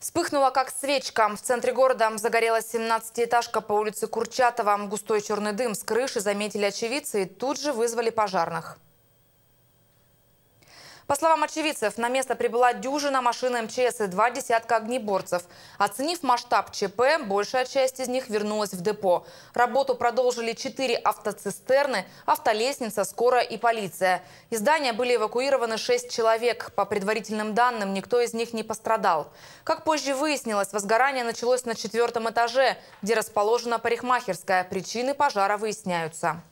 Вспыхнула как свечка. В центре города загорелась 17-этажка по улице Курчатова. Густой черный дым с крыши заметили очевидцы и тут же вызвали пожарных. По словам очевидцев, на место прибыла дюжина машин МЧС и два десятка огнеборцев. Оценив масштаб ЧП, большая часть из них вернулась в депо. Работу продолжили четыре автоцистерны, автолестница, скорая и полиция. Из здания были эвакуированы шесть человек. По предварительным данным, никто из них не пострадал. Как позже выяснилось, возгорание началось на четвертом этаже, где расположена парикмахерская. Причины пожара выясняются.